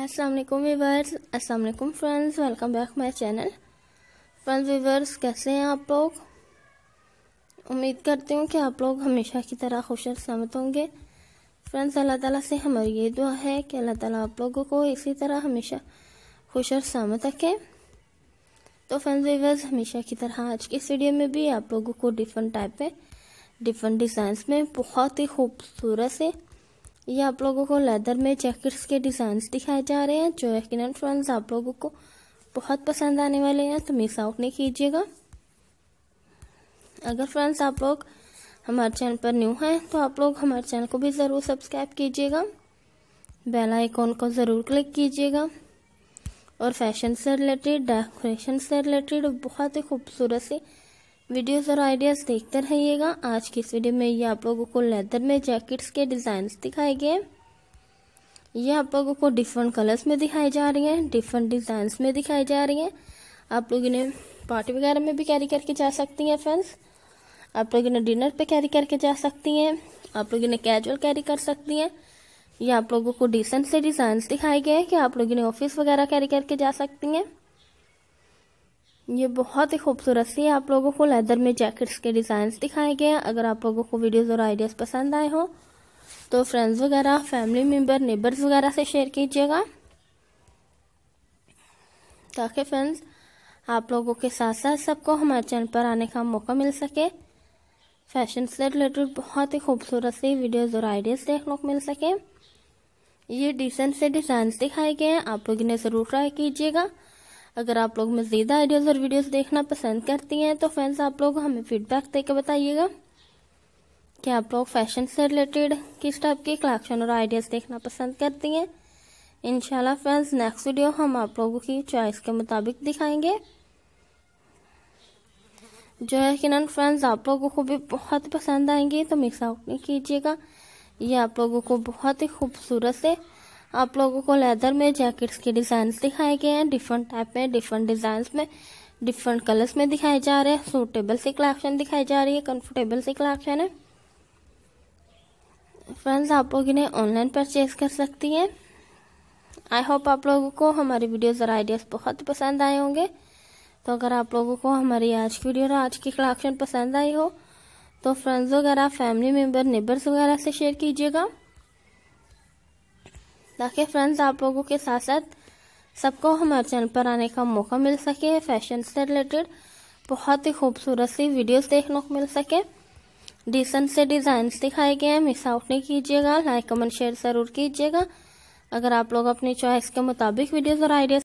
अस्सलाम वालेकुम वीवर्स अस्सलाम वालेकुम friends welcome back my channel friends viewers कैसे हैं आप लोग उम्मीद करती हूँ कि आप लोग हमेशा की तरह खुश और सहमत होंगे फ्रेंड्स अल्लाह ताला से हमारी ये दुआ है कि अल्लाह ताला आप लोगों को इसी तरह हमेशा खुश और सहमत रखें तो फ्रेंड्स वीवर्स हमेशा की तरह आज की इस वीडियो में भी आप लोगों को डिफरेंट टाइप में डिफरेंट डिज़ाइंस में बहुत ही खूबसूरत से ये आप लोगों को लेदर में जैकेट्स के डिज़ाइंस दिखाए जा रहे हैं जो यकीन फ्रेंड्स आप लोगों को बहुत पसंद आने वाले हैं तो मिस आउट नहीं कीजिएगा अगर फ्रेंड्स आप लोग हमारे चैनल पर न्यू हैं तो आप लोग हमारे चैनल को भी ज़रूर सब्सक्राइब कीजिएगा बेल आइकॉन को ज़रूर क्लिक कीजिएगा और फैशन से रिलेटेड डेकोरेशन से रिलेटेड बहुत ही खूबसूरत सी वीडियोस और आइडियाज़ देखते रहिएगा आज की इस वीडियो में ये आप लोगों को लेदर में जैकेट्स के डिज़ाइंस दिखाए गए ये आप लोगों को डिफरेंट कलर्स में दिखाई जा रही हैं डिफरेंट डिज़ाइंस में दिखाई जा रही हैं आप लोग इन्हें पार्टी वगैरह में भी कैरी करके जा सकती हैं फ्रेंड्स आप लोग इन्हें डिनर पे कैरी करके जा सकती हैं आप लोग इन्हें कैजुअल कैरी कर सकती हैं ये आप लोगों को डिसेंट से डिज़ाइंस दिखाए गए हैं कि आप लोग इन्हें ऑफिस वगैरह कैरी करके जा सकती हैं ये बहुत ही खूबसूरत सी आप लोगों को लेदर में जैकेट्स के डिज़ाइंस दिखाए गए हैं अगर आप लोगों को वीडियोस और आइडियाज़ पसंद आए हो तो फ्रेंड्स वगैरह फैमिली मेम्बर नेबर्स वगैरह से शेयर कीजिएगा ताकि फ्रेंड्स आप लोगों के साथ साथ सबको हमारे चैनल पर आने का मौका मिल सके फैशन से रिलेटेड बहुत ही खूबसूरत सी वीडियोज़ और आइडियाज़ देखने को मिल सके ये डिसेंट से डिज़ाइंस दिखाए गए हैं आप लोग इन्हें ज़रूर ट्राई कीजिएगा अगर आप लोग मज़ीदा आइडियाज़ और वीडियोस देखना पसंद करती हैं तो फ्रेंड्स आप लोग हमें फीडबैक दे के बताइएगा कि आप लोग फैशन से रिलेटेड किस टाइप के कलेक्शन और आइडियाज़ देखना पसंद करती हैं इनशाला फ्रेंड्स नेक्स्ट वीडियो हम आप लोगों की चॉइस के मुताबिक दिखाएंगे जो है नन फ्रेंड्स आप लोगों को भी बहुत पसंद आएंगे तो मिक्स आउट नहीं कीजिएगा ये आप लोगों को बहुत ही खूबसूरत से आप लोगों को लेदर में जैकेट्स के डिज़ाइंस दिखाए गए हैं डिफरेंट टाइप में डिफरेंट डिज़ाइंस में डिफरेंट कलर्स में दिखाए जा रहे हैं सूटेबल सी कलेक्शन दिखाई जा रही है कंफर्टेबल सी कलेक्शन है फ्रेंड्स आप लोग इन्हें ऑनलाइन परचेज कर सकती हैं आई होप आप लोगों को हमारी वीडियोज़ और आइडियाज़ बहुत पसंद आए होंगे तो अगर आप लोगों को हमारी आज की वीडियो और आज की कलेक्शन पसंद आई हो तो फ्रेंड्स वगैरह फैमिली मेम्बर नेबर्स वगैरह से शेयर कीजिएगा ताकि फ्रेंड्स आप लोगों के साथ साथ सबको हमारे चैनल पर आने का मौका मिल सके फैशन से रिलेटेड बहुत ही खूबसूरत सी वीडियोस देखने को मिल सके डिसेंट से डिज़ाइंस दिखाए गए हैं मिस आउट नहीं कीजिएगा लाइक कमेंट शेयर ज़रूर कीजिएगा अगर आप लोग अपनी चॉइस के मुताबिक वीडियोज और आइडियाज़